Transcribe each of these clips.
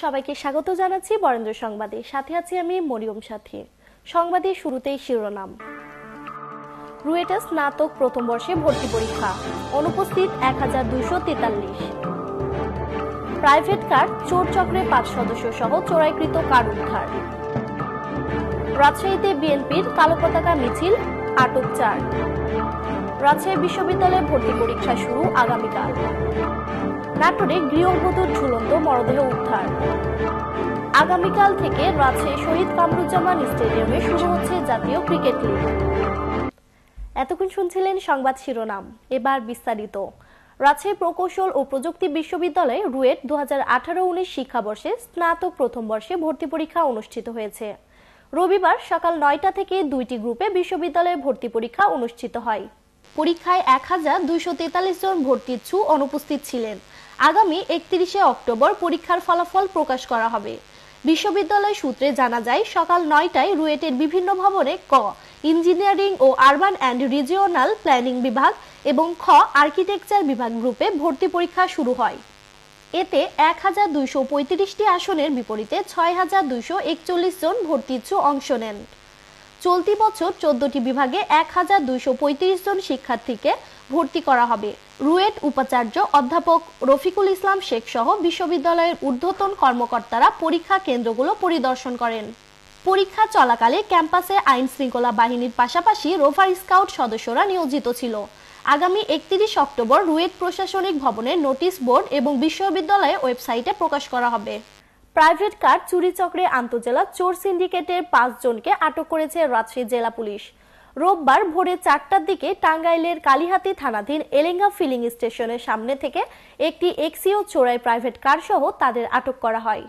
সবাইকে স্বাগত জানাচ্ছি বরেন্দ্র সংবাদে সাথে আছি আমি মরিয়ম সাথী সংবাদে শুরুতেই শিরোনাম রুয়েটাস স্নাতক প্রথম বর্ষে ভর্তি পরীক্ষা অনুপস্থিত এক হাজার দুইশো তেতাল্লিশ প্রাইভেট কার চোর চক্রে পাঁচ সদস্য সহ চোরাইকৃত কার উদ্ধার রাজশাহীতে বিএনপির কালো পতাকা মিছিল আটক চার রাজশাহী বিশ্ববিদ্যালয়ে ভর্তি পরীক্ষা শুরু আগামীকাল নাটোরে গৃহবধূর ঝুলন্ত মরদেহ উদ্ধার আগামীকাল থেকে রাজশাহী শহীদ কামরুজ্জামান স্টেডিয়ামে শুরু হচ্ছে জাতীয় ক্রিকেট লিগ এতক্ষণ শুনছিলেন সংবাদ শিরোনাম এবার বিস্তারিত রাজশাহী প্রকৌশল ও প্রযুক্তি বিশ্ববিদ্যালয়ে রুয়েট দু হাজার আঠারো উনিশ শিক্ষাবর্ষে স্নাতক প্রথম বর্ষে ভর্তি পরীক্ষা অনুষ্ঠিত হয়েছে রবিবার সকাল নয়টা থেকে দুইটি গ্রুপে বিশ্ববিদ্যালয়ে ভর্তি পরীক্ষা অনুষ্ঠিত হয় পরীক্ষায় এক হাজার দুইশো তেতাল্লিশ জন ভর্তিচ্ছু অনুপস্থিত ছিলেন আগামী একত্রিশে অক্টোবর পরীক্ষার ফলাফল প্রকাশ করা হবে বিশ্ববিদ্যালয় সূত্রে জানা যায় সকাল নয়টায় রুয়েটের বিভিন্ন ভবনে ক ইঞ্জিনিয়ারিং ও আরবান অ্যান্ড রিজিওনাল প্ল্যানিং বিভাগ এবং খ আর্কিটেকচার বিভাগ গ্রুপে ভর্তি পরীক্ষা শুরু হয় এতে এক হাজার দুইশো পঁয়ত্রিশটি আসনের বিপরীতে ছয় হাজার দুইশো একচল্লিশ জন ভর্তিচ্ছু অংশ নেন চলতি বছর চোদ্দটি বিভাগে এক হাজার দুইশো পঁয়ত্রিশ জন শিক্ষার্থীকে ভর্তি করা হবে রুয়েট উপাচার্য অধ্যাপক রফিকুল ইসলাম শেখ সহ বিশ্ববিদ্যালয়ের ঊর্ধ্বতন কর্মকর্তারা পরীক্ষা কেন্দ্রগুলো পরিদর্শন করেন পরীক্ষা চলাকালে ক্যাম্পাসে আইন শৃঙ্খলা বাহিনীর পাশাপাশি রোভার স্কাউট সদস্যরা নিয়োজিত ছিল আগামী একত্রিশ অক্টোবর রুয়েট প্রশাসনিক ভবনে নোটিশ বোর্ড এবং বিশ্ববিদ্যালয়ের ওয়েবসাইটে প্রকাশ করা হবে প্রাইভেট কার চুরি চক্রে আন্তজেলা চোর সিন্ডিকেটের পাঁচজনকে আটক করেছে রাজশাহী জেলা পুলিশ রোববার ভোরে চারটার দিকে টাঙ্গাইলের কালিহাতি থানাধীন এলেঙ্গা ফিলিং স্টেশনের সামনে থেকে একটি এক্সিও চোরাই প্রাইভেট কার সহ তাদের আটক করা হয়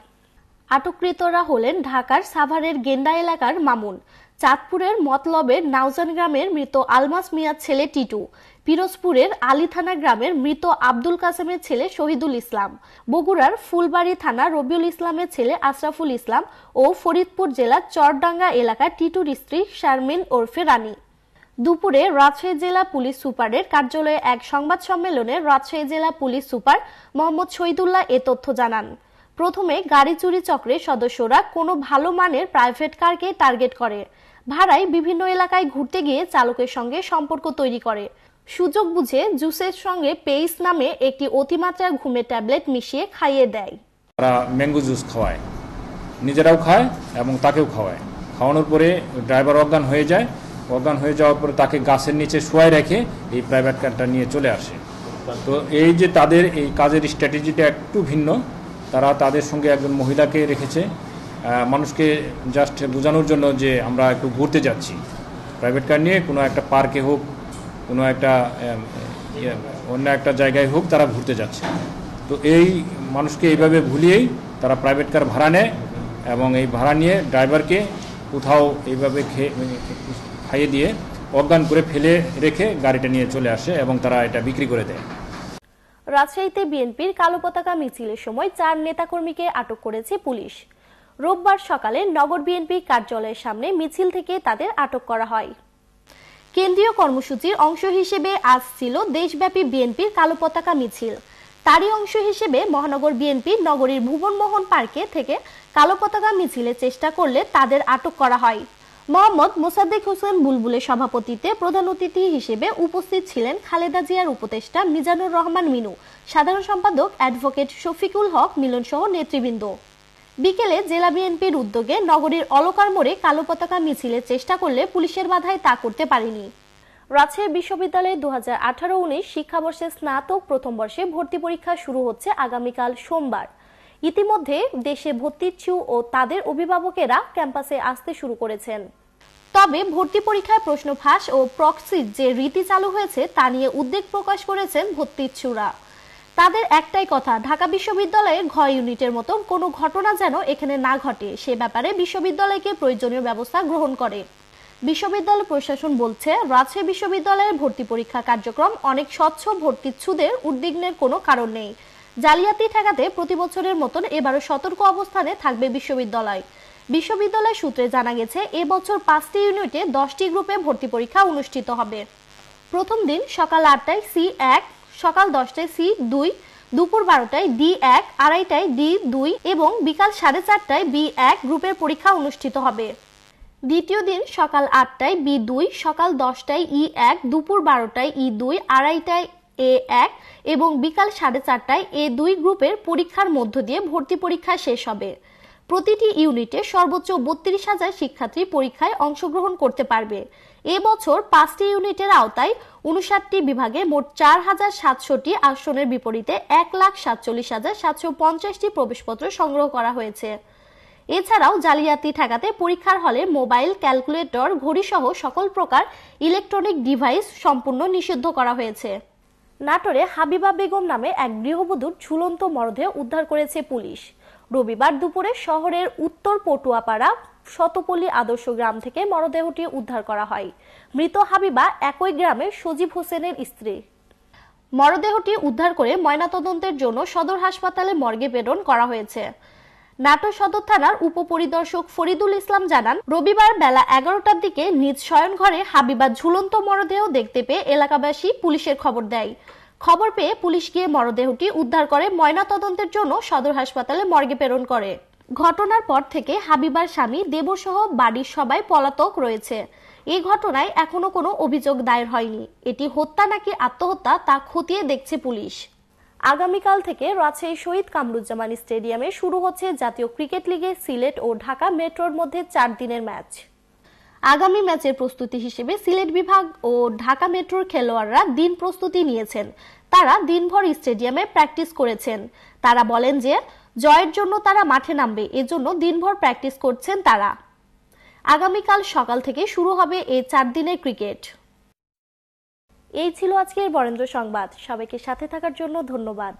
আটককৃতরা হলেন ঢাকার সাভারের গেন্ডা এলাকার মামুন চাঁদপুরের মতলবের নাউজান গ্রামের মৃত আলমাস মিয়ার ছেলে টিটু পিরোজপুরের আলিথানা গ্রামের মৃত আব্দুল কাসেমের ছেলে শহীদুল ইসলাম বগুড়ার ফুলবাড়ি থানা রবিউল ইসলামের ছেলে আশরাফুল ইসলাম ও ফরিদপুর জেলার চরডাঙ্গা এলাকার টিটুর স্ত্রী শারমিন ওরফে রানী দুপুরে রাজশাহী জেলা পুলিশ সুপারের কার্যালয়ে এক সংবাদ সম্মেলনে রাজশাহী জেলা পুলিশ সুপার মোহাম্মদ শহীদুল্লাহ এ তথ্য জানান প্রথমে গাড়ি চুরি চক্রের সদস্যরা কোনো ভালো মানের প্রাইভেট কারকে টার্গেট করে ভাড়ায় বিভিন্ন এলাকায় ঘুরতে গিয়ে চালকের সঙ্গে সম্পর্ক তৈরি করে সুযোগ বুঝে জুসের সঙ্গে পেইস নামে একটি অতিমাত্রা ঘুমের ট্যাবলেট মিশিয়ে খাইয়ে দেয় তারা ম্যাঙ্গো জুস খাওয়ায় নিজেরাও খায় এবং তাকেও খাওয়ায় খাওয়ানোর পরে ড্রাইভার অজ্ঞান হয়ে যায় প্রদান হয়ে যাওয়ার পরে তাকে গাছের নিচে শোয়াই রেখে এই প্রাইভেট কারটা নিয়ে চলে আসে তো এই যে তাদের এই কাজের স্ট্র্যাটেজিটা একটু ভিন্ন তারা তাদের সঙ্গে একজন মহিলাকে রেখেছে মানুষকে জাস্ট বোঝানোর জন্য যে আমরা একটু ঘুরতে যাচ্ছি প্রাইভেট কার নিয়ে কোনো একটা পার্কে হোক কোনো একটা ইয়ে, অন্য একটা জায়গায় হোক তারা ঘুরতে যাচ্ছে তো এই মানুষকে এইভাবে ভুলিয়েই তারা প্রাইভেট কার ভাড়া নেয় এবং এই ভাড়া নিয়ে ড্রাইভারকে কোথাও এইভাবে খেয়ে মানে খাইয়ে দিয়ে অজ্ঞান করে ফেলে রেখে গাড়িটা নিয়ে চলে আসে এবং তারা এটা বিক্রি করে দেয় রাজশাহীতে বিএনপির কালো পতাকা মিছিলের সময় চার নেতাকর্মীকে আটক করেছে পুলিশ রোববার সকালে নগর বিএনপি কার্যালয়ের সামনে মিছিল থেকে তাদের আটক করা হয় কেন্দ্রীয় কর্মসূচির অংশ হিসেবে আজ ছিল দেশব্যাপী বিএনপির কালো পতাকা মিছিল তারই অংশ হিসেবে মহানগর বিএনপি নগরীর ভুবনমোহন পার্কে থেকে কালো পতাকা মিছিলের চেষ্টা করলে তাদের আটক করা হয় মোহাম্মদ মোসাদ্দেক হোসেন বুলবুলের সভাপতিত্বে প্রধান অতিথি হিসেবে উপস্থিত ছিলেন খালেদা জিয়ার উপদেষ্টা মিজানুর রহমান মিনু সাধারণ সম্পাদক অ্যাডভোকেট শফিকুল হক মিলন সহ নেতৃবৃন্দ বিকেলে জেলা বিএনপির উদ্যোগে নগরীর অলকার মোড়ে কালো পতাকা মিছিলের চেষ্টা করলে পুলিশের বাধায় তা করতে পারেনি রাজশাহী বিশ্ববিদ্যালয়ে দু হাজার আঠারো উনিশ শিক্ষাবর্ষে স্নাতক প্রথম বর্ষে ভর্তি পরীক্ষা শুরু হচ্ছে আগামীকাল সোমবার ইতিমধ্যে দেশে ভর্তিচ্ছু ও তাদের অভিভাবকেরা ক্যাম্পাসে আসতে শুরু করেছেন তবে ভর্তি পরীক্ষায় প্রশ্ন ফাঁস ও প্রক্সির যে রীতি চালু হয়েছে তা নিয়ে উদ্বেগ প্রকাশ করেছেন ভর্তিচ্ছুরা তাদের একটাই কথা ঢাকা বিশ্ববিদ্যালয়ের ঘ ইউনিটের মতো কোনো ঘটনা যেন এখানে না ঘটে সে ব্যাপারে বিশ্ববিদ্যালয়কে প্রয়োজনীয় ব্যবস্থা গ্রহণ করে বিশ্ববিদ্যালয় প্রশাসন বলছে রাজশাহী বিশ্ববিদ্যালয়ের ভর্তি পরীক্ষা কার্যক্রম অনেক স্বচ্ছ ভর্তিচ্ছুদের উদ্বিগ্নের কোনো কারণ নেই জালিয়াতি ঠেকাতে প্রতি বছরের মতন এবারও সতর্ক অবস্থানে থাকবে বিশ্ববিদ্যালয় বিশ্ববিদ্যালয় সূত্রে জানা গেছে এবছর পাঁচটি ইউনিটে দশটি গ্রুপে ভর্তি পরীক্ষা অনুষ্ঠিত হবে প্রথম দিন সকাল আটটায় সি এক সকাল দশটায় সি দুই দুপুর বারোটায় ডি এক আড়াইটায় ডি দুই এবং বিকাল সাড়ে চারটায় বি এক গ্রুপের পরীক্ষা অনুষ্ঠিত হবে দ্বিতীয় দিন সকাল আটটায় বি দুই সকাল দশটায় ই এক দুপুর বারোটায় ই দুই আড়াইটায় এ এক এবং বিকাল সাড়ে চারটায় এ দুই গ্রুপের পরীক্ষার মধ্য দিয়ে ভর্তি পরীক্ষা শেষ হবে প্রতিটি ইউনিটে সর্বোচ্চ বত্রিশ হাজার শিক্ষার্থী পরীক্ষায় অংশগ্রহণ করতে পারবে এবছর পাঁচটি ইউনিটের আওতায় উনষাটটি বিভাগে মোট চার হাজার সাতশোটি আসনের বিপরীতে এক লাখ সাতচল্লিশ হাজার সাতশো পঞ্চাশটি প্রবেশপত্র সংগ্রহ করা হয়েছে এছাড়াও জালিয়াতি ঠেকাতে পরীক্ষার হলে মোবাইল ক্যালকুলেটর ঘড়িসহ সকল প্রকার ইলেকট্রনিক ডিভাইস সম্পূর্ণ নিষিদ্ধ করা হয়েছে নাটোরে হাবিবা বেগম নামে এক গৃহবধূর ঝুলন্ত মরদেহ উদ্ধার করেছে পুলিশ রবিবার দুপুরে শহরের উত্তর পটুয়াপাড়া শতপল্লী আদর্শ গ্রাম থেকে মরদেহটি উদ্ধার করা হয় মৃত হাবিবা একই গ্রামে সজীব হোসেনের স্ত্রী মরদেহটি উদ্ধার করে ময়নাতদন্তের জন্য সদর হাসপাতালে মর্গে প্রেরণ করা হয়েছে নাটোর সদর থানার উপপরিদর্শক ফরিদুল ইসলাম জানান রবিবার বেলা এগারোটার দিকে নিজ শয়নঘরে হাবিবা ঝুলন্ত মরদেহ দেখতে পেয়ে এলাকাবাসী পুলিশের খবর দেয় খবর পেয়ে পুলিশ গিয়ে মরদেহটি উদ্ধার করে ময়নাতদন্তের জন্য সদর হাসপাতালে মর্গে প্রেরণ করে ঘটনার পর থেকে হাবিবার স্বামী দেবসহ বাড়ির সবাই পলাতক রয়েছে এই ঘটনায় এখনো কোনো অভিযোগ দায়ের হয়নি এটি হত্যা নাকি আত্মহত্যা তা খতিয়ে দেখছে পুলিশ আগামীকাল থেকে রাজশাহী শহীদ কামরুজ্জামান স্টেডিয়ামে শুরু হচ্ছে জাতীয় ক্রিকেট লিগে সিলেট ও ঢাকা মেট্রোর মধ্যে চার দিনের ম্যাচ আগামী ম্যাচের প্রস্তুতি হিসেবে সিলেট বিভাগ ও ঢাকা মেট্রোর খেলোয়াড়রা দিন প্রস্তুতি নিয়েছেন তারা দিনভর স্টেডিয়ামে প্র্যাকটিস করেছেন তারা বলেন যে জয়ের জন্য তারা মাঠে নামবে এজন্য দিনভর প্র্যাকটিস করছেন তারা আগামীকাল সকাল থেকে শুরু হবে এই চার দিনের ক্রিকেট এই ছিল আজকের বরেন্দ্র সংবাদ সবাইকে সাথে থাকার জন্য ধন্যবাদ